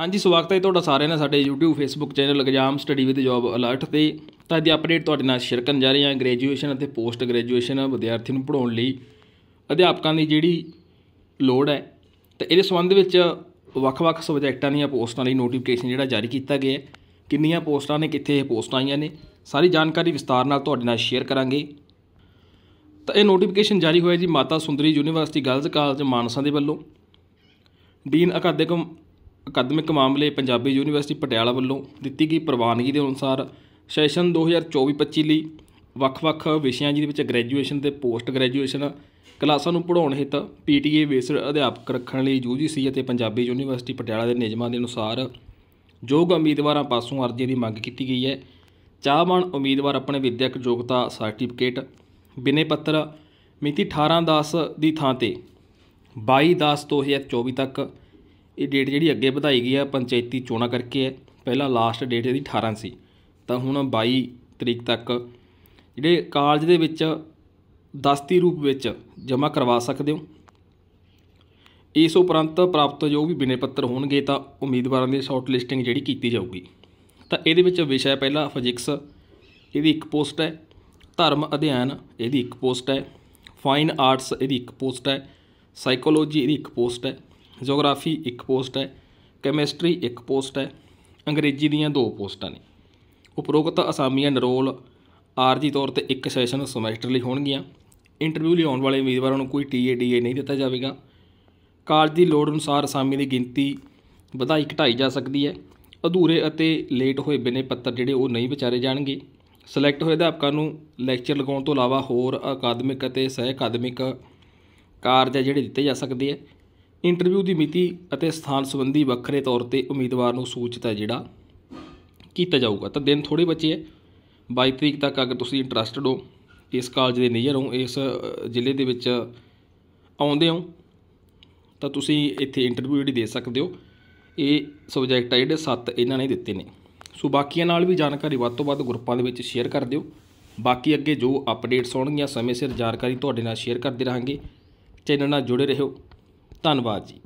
ਹਾਂਜੀ ਸਵਾਗਤ ਹੈ ਤੁਹਾਡਾ ਸਾਰਿਆਂ ਦਾ ਸਾਡੇ YouTube Facebook channel exam study with job alert ਤੇ ਤਾਂ ਅੱਜ ਅਪਡੇਟ ਤੁਹਾਡੇ ਨਾਲ ਸ਼ੇਅਰ ਕਰਨ ਜਾ ਰਹੇ ਹਾਂ ਗ੍ਰੈਜੂਏਸ਼ਨ ਅਤੇ ਪੋਸਟ ਗ੍ਰੈਜੂਏਸ਼ਨ ਵਿਦਿਆਰਥੀ ਨੂੰ ਪੜਾਉਣ ਲਈ ਅਧਿਆਪਕਾਂ ਦੀ ਜਿਹੜੀ ਲੋੜ ਹੈ ਤਾਂ ਇਹਦੇ ਸੰਬੰਧ ਵਿੱਚ ਵੱਖ-ਵੱਖ ਸਬਜੈਕਟਾਂ ਦੀਆਂ ਪੋਸਟਾਂ ਲਈ ਨੋਟੀਫਿਕੇਸ਼ਨ ਜਿਹੜਾ ਜਾਰੀ ਕੀਤਾ ਗਿਆ ਹੈ ਕਿੰਨੀਆਂ ਪੋਸਟਾਂ ਨੇ ਕਿੱਥੇ ਇਹ ਪੋਸਟਾਂ ਆਈਆਂ ਨੇ ਸਾਰੀ ਜਾਣਕਾਰੀ ਵਿਸਤਾਰ ਨਾਲ ਤੁਹਾਡੇ ਨਾਲ ਸ਼ੇਅਰ ਕਰਾਂਗੇ ਤਾਂ ਇਹ ਨੋਟੀਫਿਕੇਸ਼ਨ ਜਾਰੀ ਹੋਇਆ ਜੀ Mata Sundari university girls college Mansa ਦੇ ਵੱਲੋਂ ਡੀਨ ਅਕਾਦਿਕ ਅਕਾਦਮਿਕ ਮਾਮਲੇ ਪੰਜਾਬੀ ਯੂਨੀਵਰਸਿਟੀ ਪਟਿਆਲਾ ਵੱਲੋਂ ਦਿੱਤੀ ਗਈ ਪ੍ਰਵਾਨਗੀ ਦੇ ਅਨੁਸਾਰ ਸੈਸ਼ਨ 2024-25 ਲਈ ਵੱਖ-ਵੱਖ ਵਿਸ਼ਿਆਂ ਜਿਹਦੇ ਵਿੱਚ ਗ੍ਰੈਜੂਏਸ਼ਨ ਤੇ ਪੋਸਟ ਗ੍ਰੈਜੂਏਸ਼ਨ ਕਲਾਸਾਂ ਨੂੰ ਪੜਾਉਣ ਹਿੱਤ ਪੀਟੀਏ ਬੇਸਡ ਅਧਿਆਪਕ ਰੱਖਣ ਲਈ ਯੂਜੀਸੀ ਅਤੇ ਪੰਜਾਬੀ ਯੂਨੀਵਰਸਿਟੀ ਪਟਿਆਲਾ ਦੇ ਨਿਯਮਾਂ ਦੇ ਅਨੁਸਾਰ ਯੋਗ ਉਮੀਦਵਾਰਾਂ ਪਾਸੋਂ ਅਰਜ਼ੀ ਦੀ ਮੰਗ ਕੀਤੀ ਗਈ ਹੈ ਚਾਹਵਾਨ ਉਮੀਦਵਾਰ ਆਪਣੇ ਵਿਦਿਅਕ ਯੋਗਤਾ ਸਰਟੀਫਿਕੇਟ ਬਿਨੇ ਪੱਤਰ ਮਿਤੀ 18 10 ਦੀ ਥਾਂ ਤੇ 22 10 2024 ਤੱਕ ਇਹ ਡੇਟ ਜਿਹੜੀ ਅੱਗੇ ਵਧਾਈ ਗਈ ਆ ਪੰਚਾਇਤੀ ਚੋਣਾਂ ਕਰਕੇ ਹੈ ਪਹਿਲਾਂ ਲਾਸਟ ਡੇਟ ਇਹਦੀ 18 ਸੀ ਤਾਂ ਹੁਣ 22 ਤਰੀਕ ਤੱਕ ਜਿਹੜੇ ਕਾਲਜ ਦੇ ਵਿੱਚ ਦਸਤੀ ਰੂਪ ਵਿੱਚ ਜਮ੍ਹਾਂ ਕਰਵਾ ਸਕਦੇ ਹੋ ਇਸ ਉਪਰੰਤ ਪ੍ਰਾਪਤ ਜੋ ਵੀ ਬਿਨੇ ਪੱਤਰ ਹੋਣਗੇ ਤਾਂ ਉਮੀਦਵਾਰਾਂ ਦੀ ਸ਼ਾਰਟ ਲਿਸਟਿੰਗ ਜਿਹੜੀ ਕੀਤੀ ਜਾਊਗੀ ਤਾਂ ਇਹਦੇ ਵਿੱਚ ਵਿਸ਼ਾ ਪਹਿਲਾ ਫਿਜ਼ਿਕਸ ਇਹਦੀ ਇੱਕ ਪੋਸਟ ਹੈ ਧਰਮ ਅਧਿਐਨ ਇਹਦੀ ਇੱਕ ਪੋਸਟ ਹੈ ਫਾਈਨ ਆਰਟਸ ਇਹਦੀ ਇੱਕ ਪੋਸਟ ਹੈ ਸਾਈਕੋਲੋਜੀ ਇਹਦੀ ਇੱਕ ਪੋਸਟ ਹੈ ਜੋਗਰਾਫੀ ਇੱਕ ਪੋਸਟ ਹੈ ਕੈਮਿਸਟਰੀ ਇੱਕ ਪੋਸਟ ਹੈ ਅੰਗਰੇਜ਼ੀ ਦੀਆਂ ਦੋ ਪੋਸਟਾਂ ਨੇ ਉਪਰੋਕਤ ਅਸਾਮੀਆਂ ਨਰੋਲ ਆਰਜੀ ਤੌਰ ਤੇ ਇੱਕ ਸੈਸ਼ਨ ਸਮੈਸਟਰ ਲਈ ਹੋਣਗੀਆਂ ਇੰਟਰਵਿਊ ਲਈ ਆਉਣ ਵਾਲੇ ਉਮੀਦਵਾਰਾਂ ਨੂੰ ਕੋਈ ਟੀਏਡੀਏ ਨਹੀਂ ਦਿੱਤਾ ਜਾਵੇਗਾ ਕਾਰਜ ਦੀ ਲੋੜ ਅਨੁਸਾਰ ਅਸਾਮੀ ਦੀ ਗਿਣਤੀ ਵਧਾਈ ਘਟਾਈ ਜਾ ਸਕਦੀ ਹੈ ਅਧੂਰੇ ਅਤੇ ਲੇਟ ਹੋਏ ਬਿਨੇ ਪੱਤਰ ਜਿਹੜੇ ਉਹ ਨਹੀਂ ਵਿਚਾਰੇ ਜਾਣਗੇ ਸਿਲੈਕਟ ਹੋਏ ਅਧਿਆਪਕਾਂ ਨੂੰ ਲੈਕਚਰ ਲਗਾਉਣ ਤੋਂ ਇਲਾਵਾ ਹੋਰ ਅਕਾਦਮਿਕ ਅਤੇ ਸਹਿ ਅਕਾਦਮਿਕ ਕਾਰਜ ਜਿਹੜੇ ਦਿੱਤੇ ਜਾ ਸਕਦੇ ਆ ਇੰਟਰਵਿਊ ਦੀ ਮਿਤੀ ਅਤੇ ਸਥਾਨ ਸੰਬੰਧੀ ਵੱਖਰੇ ਤੌਰ ਤੇ ਉਮੀਦਵਾਰ ਨੂੰ ਸੂਚਿਤ ਹੈ ਜਿਹੜਾ ਕੀਤਾ ਜਾਊਗਾ ਤਾਂ ਦਿਨ ਥੋੜੇ ਬਚੇ ਹੈ 22 ਤਰੀਕ ਤੱਕ ਅਗਰ ਤੁਸੀਂ ਇੰਟਰਸਟਡ ਹੋ ਇਸ ਕਾਲਜ ਦੇ ਨੀਅਰ ਹੋ ਇਸ ਜ਼ਿਲ੍ਹੇ ਦੇ ਵਿੱਚ ਆਉਂਦੇ ਹੋ ਤਾਂ ਤੁਸੀਂ ਇੱਥੇ ਇੰਟਰਵਿਊ ਜਿਹੜੀ ਦੇ ਸਕਦੇ ਹੋ ਇਹ ਸਬਜੈਕਟ ਆ ਜਿਹੜੇ 7 ਇਹਨਾਂ ਨੇ ਦਿੱਤੇ ਨੇ ਸੋ ਬਾਕੀਆਂ ਨਾਲ ਵੀ ਜਾਣਕਾਰੀ ਵੱਧ ਤੋਂ ਵੱਧ ਗਰੁੱਪਾਂ ਦੇ ਵਿੱਚ ਸ਼ੇਅਰ ਕਰ ਦਿਓ ਬਾਕੀ ਅੱਗੇ ਜੋ ਅਪਡੇਟਸ ਆਉਣਗੀਆਂ ਸਮੇਂ ਸਿਰ ਜਾਣਕਾਰੀ ਤੁਹਾਡੇ ਨਾਲ ਸ਼ੇਅਰ ਕਰਦੇ ਰਹਾਂਗੇ ਚੈਨਲ ਨਾਲ ਜੁੜੇ ਰਹੋ ਧੰਨਵਾਦ ਜੀ